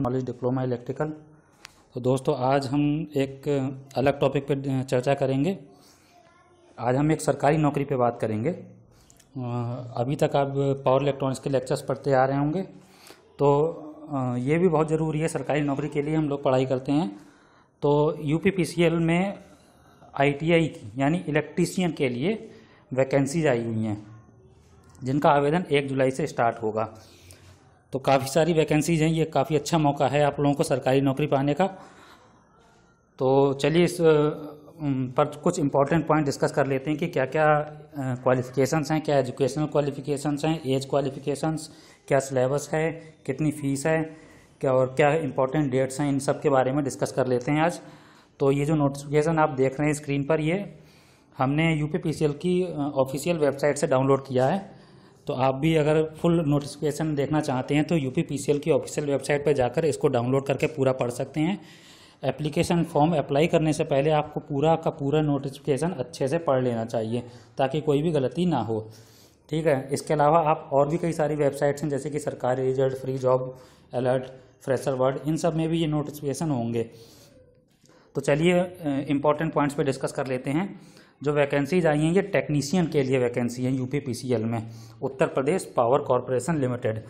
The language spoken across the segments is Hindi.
नॉलेज डिप्लोमा इलेक्ट्रिकल तो दोस्तों आज हम एक अलग टॉपिक पर चर्चा करेंगे आज हम एक सरकारी नौकरी पर बात करेंगे अभी तक आप पावर इलेक्ट्रॉनिक्स के लेक्चर्स पढ़ते आ रहे होंगे तो ये भी बहुत ज़रूरी है सरकारी नौकरी के लिए हम लोग पढ़ाई करते हैं तो यू में आईटीआई की यानी इलेक्ट्रीशियन के लिए वैकेंसीज आई हुई हैं जिनका आवेदन एक जुलाई से स्टार्ट होगा तो काफ़ी सारी वैकेंसीज हैं ये काफ़ी अच्छा मौका है आप लोगों को सरकारी नौकरी पाने का तो चलिए इस पर कुछ इंपॉर्टेंट पॉइंट डिस्कस कर लेते हैं कि क्या क्या क्वालिफिकेशंस हैं क्या एजुकेशनल क्वालिफिकेशंस हैं एज क्वालिफिकेशंस क्या सिलेबस है कितनी फ़ीस है क्या और क्या इंपॉर्टेंट डेट्स हैं इन सब के बारे में डिस्कस कर लेते हैं आज तो ये जो नोटिफिकेशन आप देख रहे हैं स्क्रीन पर ये हमने यू पी की ऑफिशियल वेबसाइट से डाउनलोड किया है तो आप भी अगर फुल नोटिफिकेशन देखना चाहते हैं तो यू की ऑफिशियल वेबसाइट पर जाकर इसको डाउनलोड करके पूरा पढ़ सकते हैं एप्लीकेशन फॉर्म अप्लाई करने से पहले आपको पूरा का पूरा नोटिफिकेशन अच्छे से पढ़ लेना चाहिए ताकि कोई भी गलती ना हो ठीक है इसके अलावा आप और भी कई सारी वेबसाइट्स हैं जैसे कि सरकारी result free job alert fresher world इन सब में भी ये नोटिफिकेशन होंगे तो चलिए इंपॉर्टेंट पॉइंट्स पे डिस्कस कर लेते हैं जो वैकेंसीज आई हैं ये टेक्नीशियन के लिए वैकेंसी हैं यूपी पीसीएल में Uttar Pradesh power corporation limited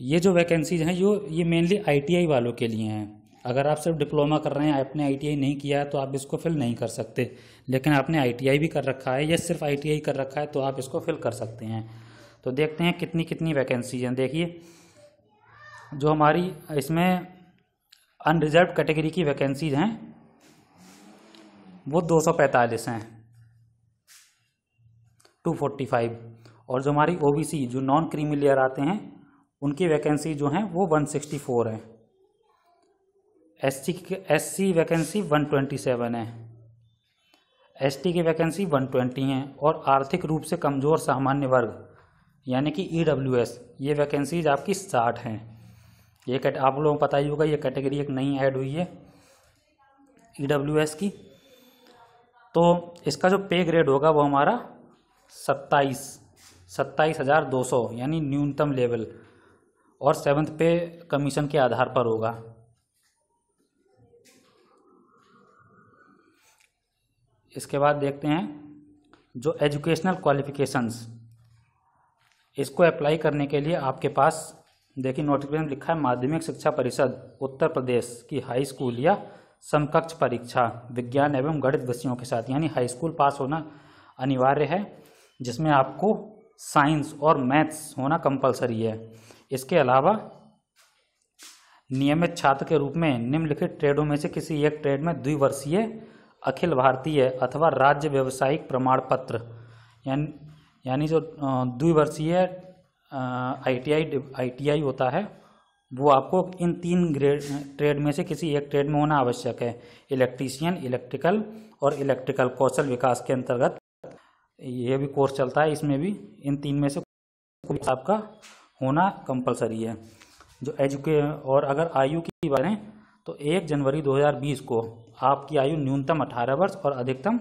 ये जो वैकेंसीज हैं यो ये मेनली आईटीआई वालों के लिए हैं अगर आप सिर्फ डिप्लोमा कर रहे हैं आपने आईटीआई नहीं किया है तो आप इसको फिल नहीं कर सकते लेकिन आपने आईटीआई भी कर रखा है या सिर्फ आईटीआई कर रखा है तो आप इसको फिल कर सकते हैं तो देखते हैं कितनी कितनी वैकेंसीज हैं देखिए जो हमारी इसमें अनरिजर्व कैटेगरी की वैकेंसीज हैं वो दो सौ पैंतालीस हैं टू फोर्टी फाइव और जो हमारी ओबीसी जो नॉन क्रीमी लेयर आते हैं उनकी वैकेंसी जो हैं वो वन सिक्सटी फोर है S T S C vacancy one twenty seven है एस टी की वैकेंसी वन ट्वेंटी हैं और आर्थिक रूप से कमज़ोर सामान्य वर्ग यानी कि ई डब्ल्यू एस ये वैकेंसीज आपकी साठ हैं ये आप लोगों को पता ही होगा ये कैटेगरी एक नई ऐड हुई है ई डब्ल्यू एस की तो इसका जो पे ग्रेड होगा वो हमारा सत्ताईस सत्ताईस हज़ार दो सौ यानी न्यूनतम लेवल और सेवन्थ पे कमीशन के आधार पर होगा इसके बाद देखते हैं जो एजुकेशनल क्वालिफिकेशंस इसको अप्लाई करने के लिए आपके पास देखिए नोटिफिकेशन लिखा है माध्यमिक शिक्षा परिषद उत्तर प्रदेश की हाई स्कूल या समकक्ष परीक्षा विज्ञान एवं गणित विषयों के साथ यानी हाई स्कूल पास होना अनिवार्य है जिसमें आपको साइंस और मैथ्स होना कंपलसरी है इसके अलावा नियमित छात्र के रूप में निम्नलिखित ट्रेडों में से किसी एक ट्रेड में द्विवर्षीय अखिल भारतीय अथवा राज्य व्यवसायिक प्रमाण पत्र यानी यानी जो द्विवर्षीय आईटीआई आईटीआई होता है वो आपको इन तीन ग्रेड ट्रेड में से किसी एक ट्रेड में होना आवश्यक है इलेक्ट्रीशियन इलेक्ट्रिकल और इलेक्ट्रिकल कौशल विकास के अंतर्गत यह भी कोर्स चलता है इसमें भी इन तीन में से आपका होना कंपलसरी है जो एजुके और अगर आयु की बात करें तो एक जनवरी 2020 को आपकी आयु न्यूनतम 18 वर्ष और अधिकतम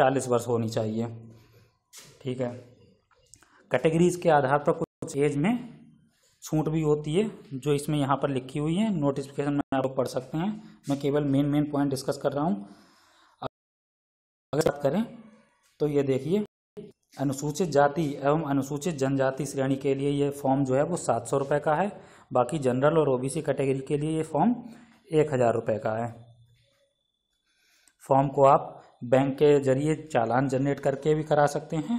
40 वर्ष होनी चाहिए ठीक है कैटेगरीज के आधार पर कुछ एज में छूट भी होती है जो इसमें यहाँ पर लिखी हुई है नोटिफिकेशन में आप पढ़ सकते हैं मैं केवल मेन मेन पॉइंट डिस्कस कर रहा हूँ अगर बात करें तो ये देखिए अनुसूचित जाति एवं अनुसूचित जनजाति श्रेणी के लिए ये फॉर्म जो है वो सात सौ रुपये का है बाकी जनरल और ओबीसी कैटेगरी के लिए ये फॉर्म एक हज़ार रुपये का है फॉर्म को आप बैंक के जरिए चालान जनरेट करके भी करा सकते हैं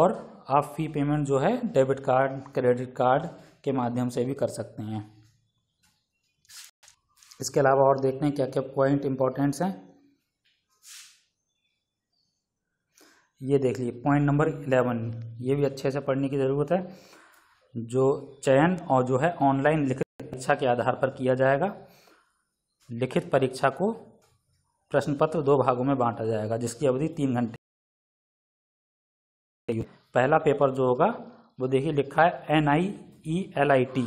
और आप फी पेमेंट जो है डेबिट कार्ड क्रेडिट कार्ड के माध्यम से भी कर सकते हैं इसके अलावा और देखते हैं क्या क्या पॉइंट इंपॉर्टेंट्स हैं ये देख लीजिए पॉइंट नंबर इलेवन ये भी अच्छे से पढ़ने की ज़रूरत है जो चयन और जो है ऑनलाइन लिखित परीक्षा के आधार पर किया जाएगा लिखित परीक्षा को प्रश्न पत्र दो भागों में बांटा जाएगा जिसकी अवधि तीन घंटे चाहिए पहला पेपर जो होगा वो देखिए लिखा है N I E L I T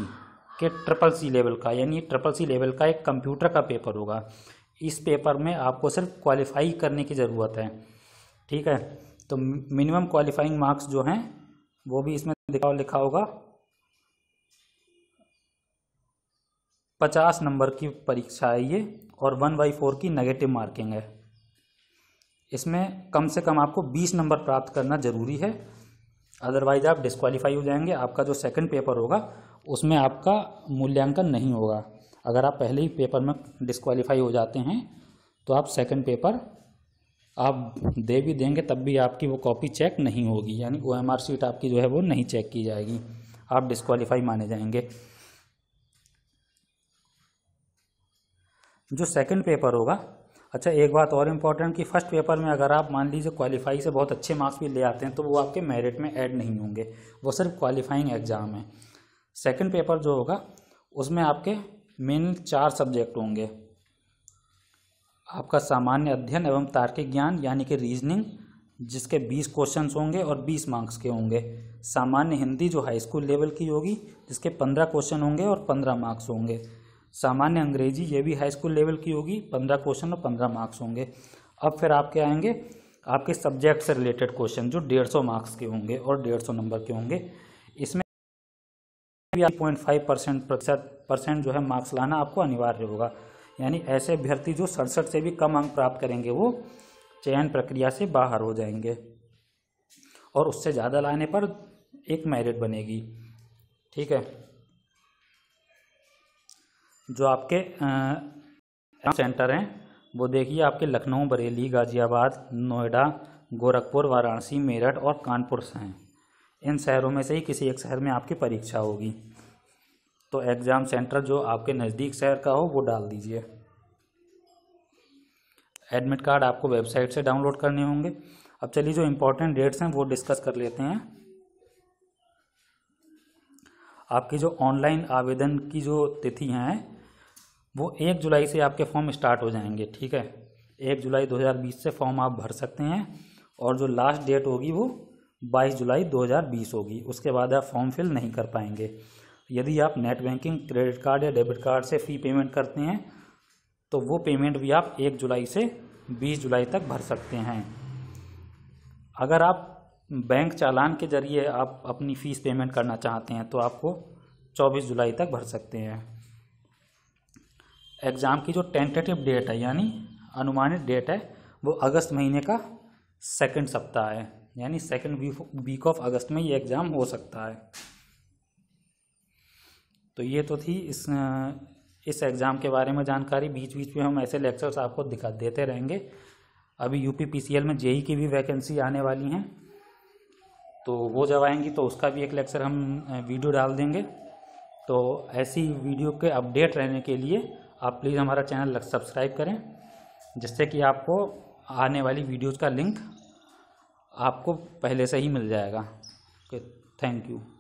के ट्रिपल सी लेवल का यानी ट्रिपल सी लेवल का एक कंप्यूटर का पेपर होगा इस पेपर में आपको सिर्फ क्वालिफाई करने की ज़रूरत है ठीक है तो मिनिमम क्वालिफाइंग मार्क्स जो हैं वो भी इसमें दिखा लिखा होगा पचास नंबर की परीक्षा है ये और वन बाई फोर की नेगेटिव मार्किंग है इसमें कम से कम आपको 20 नंबर प्राप्त करना ज़रूरी है अदरवाइज आप डिस्क्वालीफाई हो जाएंगे आपका जो सेकंड पेपर होगा उसमें आपका मूल्यांकन नहीं होगा अगर आप पहले ही पेपर में डिस्क्वालीफाई हो जाते हैं तो आप सेकंड पेपर आप दे भी देंगे तब भी आपकी वो कॉपी चेक नहीं होगी यानी ओ एम आर आपकी जो है वो नहीं चेक की जाएगी आप डिस्क्वालीफाई माने जाएंगे जो सेकंड पेपर होगा अच्छा एक बात और इम्पॉर्टेंट कि फर्स्ट पेपर में अगर आप मान लीजिए क्वालिफाई से बहुत अच्छे मार्क्स भी ले आते हैं तो वो आपके मेरिट में ऐड नहीं होंगे वो सिर्फ क्वालिफाइंग एग्ज़ाम है सेकंड पेपर जो होगा उसमें आपके मेन चार सब्जेक्ट होंगे आपका सामान्य अध्ययन एवं तार्किक ज्ञान यानी कि रीजनिंग जिसके बीस क्वेश्चन होंगे और बीस मार्क्स के होंगे सामान्य हिंदी जो हाई स्कूल लेवल की होगी जिसके पंद्रह क्वेश्चन होंगे और पंद्रह मार्क्स होंगे सामान्य अंग्रेजी ये भी हाई स्कूल लेवल की होगी पंद्रह क्वेश्चन और पंद्रह मार्क्स होंगे अब फिर आपके आएंगे आपके सब्जेक्ट से रिलेटेड क्वेश्चन जो डेढ़ सौ मार्क्स के होंगे और डेढ़ सौ नंबर के होंगे इसमें पॉइंट फाइव परसेंट प्रतिशत परसेंट जो है मार्क्स लाना आपको अनिवार्य होगा यानी ऐसे अभ्यर्थी जो सड़सठ से भी कम अंक प्राप्त करेंगे वो चयन प्रक्रिया से बाहर हो जाएंगे और उससे ज़्यादा लाने पर एक मेरिट बनेगी ठीक है जो आपके सेंटर हैं वो देखिए आपके लखनऊ बरेली गाज़ियाबाद नोएडा गोरखपुर वाराणसी मेरठ और कानपुर से हैं इन शहरों में से ही किसी एक शहर में आपकी परीक्षा होगी तो एग्ज़ाम सेंटर जो आपके नज़दीक शहर का हो वो डाल दीजिए एडमिट कार्ड आपको वेबसाइट से डाउनलोड करने होंगे अब चलिए जो इम्पोर्टेंट डेट्स हैं वो डिस्कस कर लेते हैं आपकी जो ऑनलाइन आवेदन की जो तिथि हैं वो एक जुलाई से आपके फॉर्म स्टार्ट हो जाएंगे ठीक है एक जुलाई 2020 से फॉर्म आप भर सकते हैं और जो लास्ट डेट होगी वो 22 जुलाई 2020 होगी उसके बाद आप फॉर्म फिल नहीं कर पाएंगे यदि आप नेट बैंकिंग क्रेडिट कार्ड या डेबिट कार्ड से फ़ी पेमेंट करते हैं तो वो पेमेंट भी आप एक जुलाई से बीस जुलाई तक भर सकते हैं अगर आप बैंक चालान के ज़रिए आप अपनी फ़ीस पेमेंट करना चाहते हैं तो आपको चौबीस जुलाई तक भर सकते हैं एग्ज़ाम की जो टेंटेटिव डेट है यानी अनुमानित डेट है वो अगस्त महीने का सेकंड सप्ताह है यानी सेकंड वीक ऑफ अगस्त में ये एग्ज़ाम हो सकता है तो ये तो थी इस इस एग्ज़ाम के बारे में जानकारी बीच बीच में हम ऐसे लेक्चर्स आपको दिखा देते रहेंगे अभी यू पी में जेई e की भी वैकेंसी आने वाली हैं तो वो जब आएंगी तो उसका भी एक लेक्चर हम वीडियो डाल देंगे तो ऐसी वीडियो के अपडेट रहने के लिए आप प्लीज़ हमारा चैनल सब्सक्राइब करें जिससे कि आपको आने वाली वीडियोज़ का लिंक आपको पहले से ही मिल जाएगा ओके थैंक यू